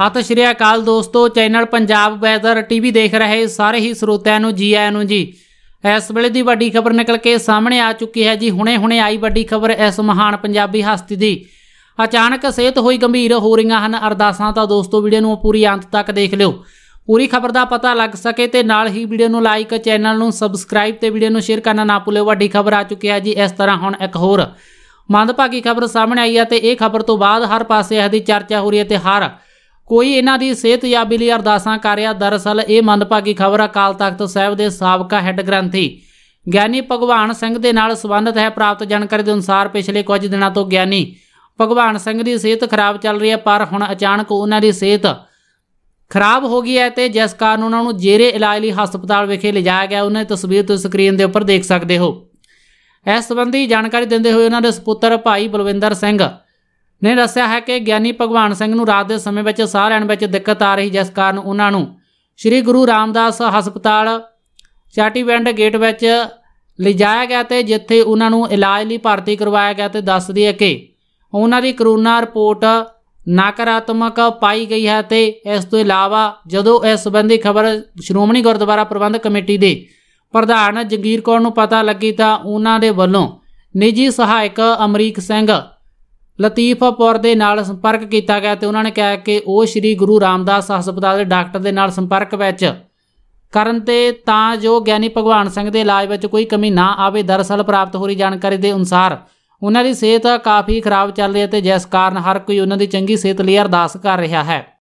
ਸਤਿ ਸ਼੍ਰੀ ਅਕਾਲ ਦੋਸਤੋ channel Punjab weather TV ਦੇਖ ਰਹੇ ਸਾਰੇ ਹੀ ਸਰੋਤਿਆਂ ਨੂੰ ਜੀ ਆਇਆਂ ਨੂੰ ਜੀ ਇਸ ਵੇਲੇ ਦੀ ਵੱਡੀ ਖਬਰ ਨਿਕਲ ਕੇ ਸਾਹਮਣੇ ਆ ਚੁੱਕੀ ਹੈ ਜੀ ਹੁਣੇ-ਹੁਣੇ ਆਈ ਵੱਡੀ ਖਬਰ ਇਸ ਮਹਾਨ ਪੰਜਾਬੀ ਹਸਤੀ ਦੀ ਅਚਾਨਕ ਸਿਹਤ ਹੋਈ ਗੰਭੀਰ ਹੋ ਰਹੀਆਂ ਹਨ ਅਰਦਾਸਾਂ ਤਾਂ ਦੋਸਤੋ ਵੀਡੀਓ ਨੂੰ ਪੂਰੀ ਅੰਤ ਤੱਕ ਦੇਖ ਲਿਓ ਪੂਰੀ ਖਬਰ ਦਾ ਪਤਾ ਲੱਗ ਸਕੇ ਤੇ ਨਾਲ ਹੀ ਵੀਡੀਓ ਨੂੰ ਲਾਈਕ ਚੈਨਲ ਨੂੰ ਸਬਸਕ੍ਰਾਈਬ ਤੇ ਵੀਡੀਓ ਨੂੰ ਸ਼ੇਅਰ ਕਰਨਾ ਨਾ ਭੁੱਲਿਓ ਵੱਡੀ ਖਬਰ ਆ ਚੁੱਕੀ ਹੈ ਜੀ ਇਸ ਤਰ੍ਹਾਂ ਹੁਣ ਇੱਕ ਹੋਰ ਮੰਦਭਾਗੀ ਖਬਰ ਸਾਹਮਣੇ ਆਈ ਹੈ ਤੇ ਇਹ ਖਬਰ ਤੋਂ ਬਾਅਦ ਹਰ ਪਾਸੇ ਇਹਦੀ ਚਰਚਾ ਹੋ ਰਹੀ ਹੈ ਤੇ ਹਰ ਕੋਈ ਇਹਨਾਂ ਦੀ ਸਿਹਤ ਜਾਂ ਬਿਲੀ ਅਰਦਾਸਾਂ ਕਰ ਰਿਹਾ ਦਰਸਲ ਇਹ ਮੰਦਭਾਗੀ ਖਬਰ ਅਕਾਲ ਤਖਤ ਸਾਹਿਬ ਦੇ ਸਾਬਕਾ ਹੈੱਡ ਗ੍ਰੰਥੀ ਗਿਆਨੀ ਭਗਵਾਨ ਸਿੰਘ ਦੇ ਨਾਲ ਸੰਬੰਧਤ ਹੈ ਪ੍ਰਾਪਤ ਜਾਣਕਾਰੀ ਦੇ ਅਨੁਸਾਰ ਪਿਛਲੇ ਕੁਝ ਦਿਨਾਂ ਤੋਂ ਗਿਆਨੀ ਭਗਵਾਨ ਸਿੰਘ ਦੀ ਸਿਹਤ ਖਰਾਬ ਚੱਲ ਰਹੀ ਹੈ ਪਰ ਹੁਣ ਅਚਾਨਕ ਉਹਨਾਂ ਦੀ ਸਿਹਤ ਖਰਾਬ ਹੋ ਗਈ ਹੈ ਤੇ ਜਿਸ ਕਾਰਨ ਉਹਨਾਂ ਨੂੰ ਜੇਰੇ ਇਲਾਜ ਲਈ ਹਸਪਤਾਲ ਵਿਖੇ ਲਿਜਾਇਆ ਗਿਆ ਉਹਨਾਂ ਦੀ ਤਸਵੀਰ ਤੁਸੀਂ ਸਕਰੀਨ ਦੇ ਉੱਪਰ ਦੇਖ ਸਕਦੇ ਹੋ ਇਸ ਸੰਬੰਧੀ ਜਾਣਕਾਰੀ ਦਿੰਦੇ ਹੋਏ ਉਹਨਾਂ ਦੇ ਸੁਪੁੱਤਰ ਭਾਈ ਬਲਵਿੰਦਰ ਸਿੰਘ ਨੇ ਦੱਸਿਆ ਹੈ ਕਿ ਗਿਆਨੀ ਭਗਵਾਨ ਸਿੰਘ ਨੂੰ ਰਾਤ ਦੇ ਸਮੇਂ ਵਿੱਚ ਸਾਹ ਲੈਣ ਵਿੱਚ ਦਿੱਕਤ ਆ ਰਹੀ ਜਿਸ ਕਾਰਨ ਉਹਨਾਂ ਨੂੰ ਸ੍ਰੀ ਗੁਰੂ ਰਾਮਦਾਸ ਹਸਪਤਾਲ ਚਾਟੀਵਿੰਡ ਗੇਟ ਵਿੱਚ ਲਿਜਾਇਆ ਗਿਆ ਤੇ ਜਿੱਥੇ ਉਹਨਾਂ ਨੂੰ ਇਲਾਜ ਲਈ ਭਰਤੀ ਕਰਵਾਇਆ ਗਿਆ ਤੇ ਦੱਸਦੀ ਹੈ ਕਿ ਉਹਨਾਂ ਦੀ ਕਰੋਨਾ ਰਿਪੋਰਟ ਨਕਾਰਾਤਮਕ ਪਾਈ ਗਈ ਹੈ ਤੇ ਇਸ ਤੋਂ ਇਲਾਵਾ ਜਦੋਂ ਇਸ ਸੰਬੰਧੀ ਖਬਰ ਸ਼੍ਰੋਮਣੀ ਗੁਰਦੁਆਰਾ ਪ੍ਰਬੰਧਕ ਕਮੇਟੀ ਦੇ ਪ੍ਰਧਾਨ ਜਗੀਰ ਕੌਰ ਨੂੰ ਪਤਾ ਲੱਗੀ ਤਾਂ ਉਹਨਾਂ ਦੇ ਵੱਲੋਂ ਨਿੱਜੀ ਸਹਾਇਕ ਅਮਰੀਕ ਸਿੰਘ ਲਤੀਫਪੁਰ ਦੇ ਨਾਲ ਸੰਪਰਕ ਕੀਤਾ ਗਿਆ ਤੇ ਉਹਨਾਂ ਨੇ ਕਿਹਾ ਕਿ ਉਹ ਸ੍ਰੀ ਗੁਰੂ ਰਾਮਦਾਸ ਹਸਪਤਾਲ ਦੇ ਡਾਕਟਰ ਦੇ ਨਾਲ ਸੰਪਰਕ ਵਿੱਚ ਕਰਨ ਤੇ ਤਾਂ ਜੋ ਗਿਆਨੀ ਭਗਵਾਨ ਸਿੰਘ ਦੇ ਇਲਾਜ ਵਿੱਚ ਕੋਈ ਕਮੀ ਨਾ ਆਵੇ ਦਰਸਲ ਪ੍ਰਾਪਤ ਹੋ ਰਹੀ ਜਾਣਕਾਰੀ ਦੇ ਅਨੁਸਾਰ ਉਹਨਾਂ ਦੀ ਸਿਹਤ ਕਾਫੀ ਖਰਾਬ ਚੱਲ ਰਹੀ ਹੈ ਤੇ ਜਿਸ ਕਾਰਨ ਹਰ ਕੋਈ ਉਹਨਾਂ ਦੀ ਚੰਗੀ ਸਿਹਤ ਲਈ ਅਰਦਾਸ ਕਰ ਰਿਹਾ ਹੈ